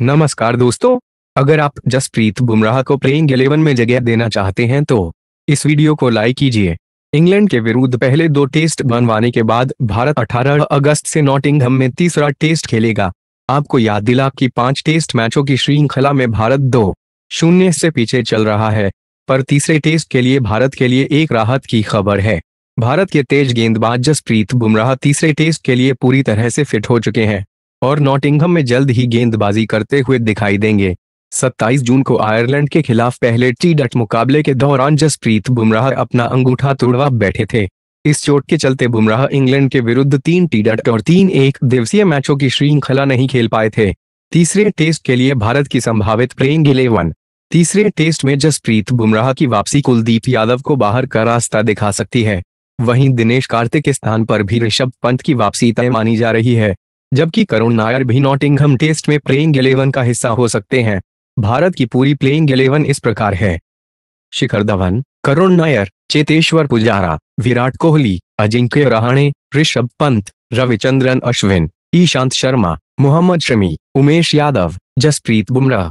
नमस्कार दोस्तों अगर आप जसप्रीत बुमराह को प्लेइंग इलेवन में जगह देना चाहते हैं तो इस वीडियो को लाइक कीजिए इंग्लैंड के विरुद्ध पहले दो टेस्ट बनवाने के बाद भारत 18 अगस्त से नॉटिंगहम में तीसरा टेस्ट खेलेगा आपको याद दिला कि पांच टेस्ट मैचों की श्रृंखला में भारत दो शून्य से पीछे चल रहा है पर तीसरे टेस्ट के लिए भारत के लिए एक राहत की खबर है भारत के तेज गेंदबाज जसप्रीत बुमराह तीसरे टेस्ट के लिए पूरी तरह से फिट हो चुके हैं और नॉटिंगहम में जल्द ही गेंदबाजी करते हुए दिखाई देंगे 27 जून को आयरलैंड के खिलाफ पहले टी डट मुकाबले के दौरान जसप्रीत बुमराह अपना अंगूठा तोड़वा बैठे थे इस चोट के चलते बुमराह इंग्लैंड के विरुद्ध तीन टी डट और तीन एक दिवसीय मैचों की श्रृंखला नहीं खेल पाए थे तीसरे टेस्ट के लिए भारत की संभावित प्लेइंग इलेवन तीसरे टेस्ट में जसप्रीत बुमराह की वापसी कुलदीप यादव को बाहर का रास्ता दिखा सकती है वहीं दिनेश कार्तिक के स्थान पर भी ऋषभ पंत की वापसी तय मानी जा रही है जबकि करुण नायर भी नॉटिंघम टेस्ट में प्लेइंग इलेवन का हिस्सा हो सकते हैं भारत की पूरी प्लेइंग इलेवन इस प्रकार है शिखर धवन करुण नायर चेतेश्वर पुजारा विराट कोहली अजिंक्य रहाणे ऋषभ पंत रविचंद्रन अश्विन ईशांत शर्मा मोहम्मद शमी उमेश यादव जसप्रीत बुमराह